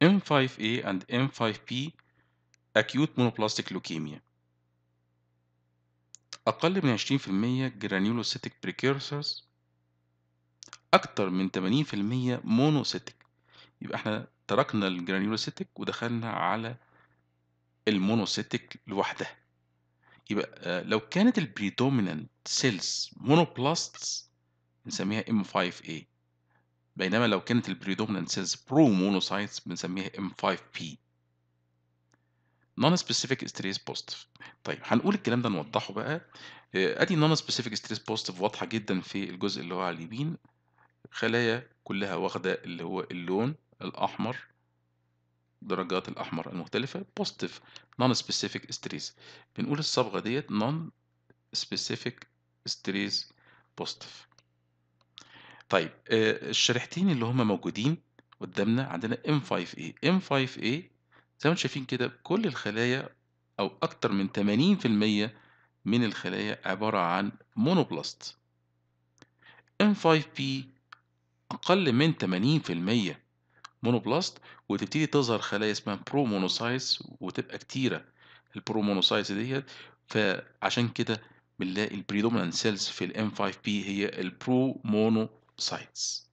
M5A and M5P acute monoplastic leukemia أقل من 20% granulocytic precursors أكتر من 80% monocytic يبقى احنا تركنا الجرانيولوسيتك ودخلنا على المونوسيتك لوحدها يبقى آه، لو كانت البريدومينانت سيلز مونوبلاستس نسميها M5A بينما لو كانت البريدومينانت سيلز برو مونوسايتس بنسميها M5P نون سبيسيفيك ستريس بوزيتيف طيب هنقول الكلام ده نوضحه بقى آه، ادي نون سبيسيفيك ستريس بوزيتيف واضحه جدا في الجزء اللي هو على اليمين خلايا كلها واخده اللي هو اللون الاحمر درجات الاحمر المختلفه بوزيتيف نون سبيسيفيك ستريس بنقول الصبغه ديت نون سبيسيفيك ستريس بوزيتيف طيب الشريحتين اللي هُم موجودين قدّامنا عندنا M5A، M5A زي ما أنتم شايفين كده كل الخلايا أو أكتر من 80% من الخلايا عبارة عن مونوبلاست M5P أقل من 80% مونوبلاست وتبتدي تظهر خلايا اسمها promyocytes وتبقى كتيرة الpromyocytes ديت فعشان كده بنلاقي الpredominant cells في m 5 p هي البرو مونو sites.